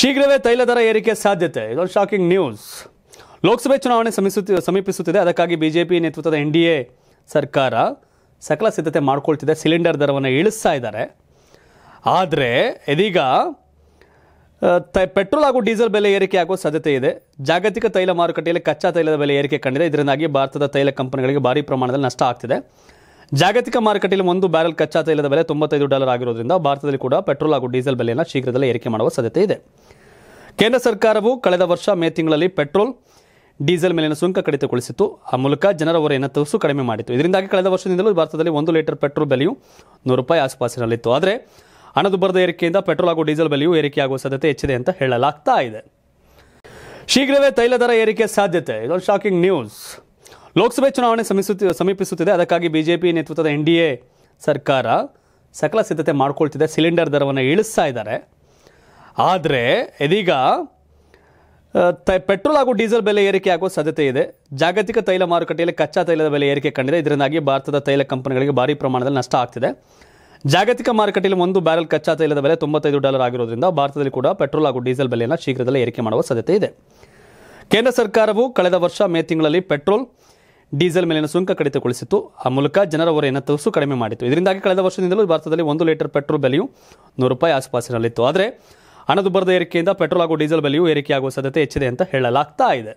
ಶೀಘ್ರವೇ ತೈಲ ದರ ಏರಿಕೆ ಸಾಧ್ಯತೆ ಇದೊಂದು ಶಾಕಿಂಗ್ ನ್ಯೂಸ್ ಲೋಕಸಭೆ ಚುನಾವಣೆ ಸಮೀಪಿಸುತ್ತಿದೆ ಅದಕ್ಕಾಗಿ ಬಿಜೆಪಿ ನೇತೃತ್ವದ ಎನ್ ಡಿ ಎ ಸರ್ಕಾರ ಸಕಲ ಸಿದ್ಧತೆ ಮಾಡಿಕೊಳ್ತಿದೆ ಸಿಲಿಂಡರ್ ದರವನ್ನು ಇಳಿಸ್ತಾ ಇದ್ದಾರೆ ಆದರೆ ಇದೀಗ ಪೆಟ್ರೋಲ್ ಹಾಗೂ ಡೀಸೆಲ್ ಬೆಲೆ ಏರಿಕೆ ಆಗುವ ಸಾಧ್ಯತೆ ಇದೆ ಜಾಗತಿಕ ತೈಲ ಮಾರುಕಟ್ಟೆಯಲ್ಲಿ ಕಚ್ಚಾ ತೈಲದ ಬೆಲೆ ಏರಿಕೆ ಕಂಡಿದೆ ಇದರಿಂದಾಗಿ ಭಾರತದ ತೈಲ ಕಂಪನಿಗಳಿಗೆ ಭಾರಿ ಪ್ರಮಾಣದಲ್ಲಿ ನಷ್ಟ ಆಗ್ತಿದೆ ಜಾಗತಿಕ ಮಾರುಕಟ್ಟೆಯಲ್ಲಿ ಒಂದು ಬ್ಯಾರೆಲ್ ಕಚ್ಚಾ ತೈಲದ ಬೆಲೆ ತೊಂಬತ್ತೈದು ಡಾಲರ್ ಆಗಿರೋದ್ರಿಂದ ಭಾರತದಲ್ಲಿ ಕೂಡ ಪೆಟ್ರೋಲ್ ಹಾಗೂ ಡೀಸೆಲ್ ಬೆಲೆಯನ್ನು ಶೀಘ್ರದಲ್ಲೇ ಏರಿಕೆ ಮಾಡುವ ಸಾಧ್ಯತೆ ಇದೆ ಕೇಂದ್ರ ಸರ್ಕಾರವು ಕಳೆದ ವರ್ಷ ಮೇ ತಿಂಗಳಲ್ಲಿ ಪೆಟ್ರೋಲ್ ಡೀಸೆಲ್ ಮೇಲಿನ ಸುಂಕ ಕಡಿತಗೊಳಿಸಿತ್ತು ಆ ಮೂಲಕ ಜನರ ಹೊರೆಯನ್ನು ತುಸು ಕಡಿಮೆ ಮಾಡಿತು ಇದರಿಂದಾಗಿ ಕಳೆದ ವರ್ಷದಿಂದಲೂ ಭಾರತದಲ್ಲಿ ಒಂದು ಲೀಟರ್ ಪೆಟ್ರೋಲ್ ಬೆಲೆಯು ನೂರು ರೂಪಾಯಿ ಆಸುಪಾಸಿನಲ್ಲಿತ್ತು ಆದರೆ ಹಣದುಬ್ಬರದ ಏರಿಕೆಯಿಂದ ಪೆಟ್ರೋಲ್ ಹಾಗೂ ಡೀಸೆಲ್ ಬೆಲೆಯು ಏರಿಕೆಯಾಗುವ ಸಾಧ್ಯತೆ ಹೆಚ್ಚಿದೆ ಅಂತ ಹೇಳಲಾಗ್ತಾ ಇದೆ ಶೀಘ್ರವೇ ತೈಲ ದರ ಏರಿಕೆ ಸಾಧ್ಯತೆ ಇದೊಂದು ಶಾಕಿಂಗ್ ನ್ಯೂಸ್ ಲೋಕಸಭೆ ಚುನಾವಣೆ ಸಮೀಪಿಸುತ್ತಿದೆ ಅದಕ್ಕಾಗಿ ಬಿಜೆಪಿ ನೇತೃತ್ವದ ಎನ್ ಡಿ ಎ ಸರ್ಕಾರ ಸಕಲ ಸಿದ್ಧತೆ ಮಾಡಿಕೊಳ್ತಿದೆ ಸಿಲಿಂಡರ್ ದರವನ್ನು ಇಳಿಸ್ತಾ ಇದ್ದಾರೆ ಆದರೆ ಇದೀಗ ಪೆಟ್ರೋಲ್ ಹಾಗೂ ಡೀಸೆಲ್ ಬೆಲೆ ಏರಿಕೆ ಆಗುವ ಸಾಧ್ಯತೆ ಇದೆ ಜಾಗತಿಕ ತೈಲ ಮಾರುಕಟ್ಟೆಯಲ್ಲಿ ಕಚ್ಚಾ ತೈಲದ ಬೆಲೆ ಏರಿಕೆ ಕಂಡಿದೆ ಇದರಿಂದಾಗಿ ಭಾರತದ ತೈಲ ಕಂಪನಿಗಳಿಗೆ ಭಾರಿ ಪ್ರಮಾಣದಲ್ಲಿ ನಷ್ಟ ಆಗ್ತಿದೆ ಜಾಗತಿಕ ಮಾರುಕಟ್ಟೆಯಲ್ಲಿ ಒಂದು ಬ್ಯಾರೆಲ್ ಕಚ್ಚಾ ತೈಲದ ಬೆಲೆ ತೊಂಬತ್ತೈದು ಡಾಲರ್ ಆಗಿರೋದ್ರಿಂದ ಭಾರತದಲ್ಲಿ ಕೂಡ ಪೆಟ್ರೋಲ್ ಹಾಗೂ ಡೀಸೆಲ್ ಬೆಲೆಯನ್ನು ಶೀಘ್ರದಲ್ಲೇ ಏರಿಕೆ ಮಾಡುವ ಸಾಧ್ಯತೆ ಇದೆ ಕೇಂದ್ರ ಸರ್ಕಾರವು ಕಳೆದ ವರ್ಷ ಮೇ ತಿಂಗಳಲ್ಲಿ ಪೆಟ್ರೋಲ್ ಡೀಸೆಲ್ ಮೇಲಿನ ಸುಂಕ ಕಡಿತಗೊಳಿಸಿತ್ತು ಆ ಮೂಲಕ ಜನರ ಹೊರೆಯನ್ನು ತುಸು ಕಡಿಮೆ ಮಾಡಿತು ಇದರಿಂದಾಗಿ ಕಳೆದ ವರ್ಷದಿಂದಲೂ ಭಾರತದಲ್ಲಿ ಒಂದು ಲೀಟರ್ ಪೆಟ್ರೋಲ್ ಬೆಲೆಯು ನೂರು ರೂಪಾಯಿ ಆಸುಪಾಸಿನಲ್ಲಿತ್ತು ಆದರೆ ಹಣದುಬ್ಬರದ ಏರಿಕೆಯಿಂದ ಪೆಟ್ರೋಲ್ ಹಾಗೂ ಡೀಸೆಲ್ ಬೆಲೆಯೂ ಏರಿಕೆಯಾಗುವ ಸಾಧ್ಯತೆ ಹೆಚ್ಚಿದೆ ಅಂತ ಹೇಳಲಾಗ್ತಾ ಇದೆ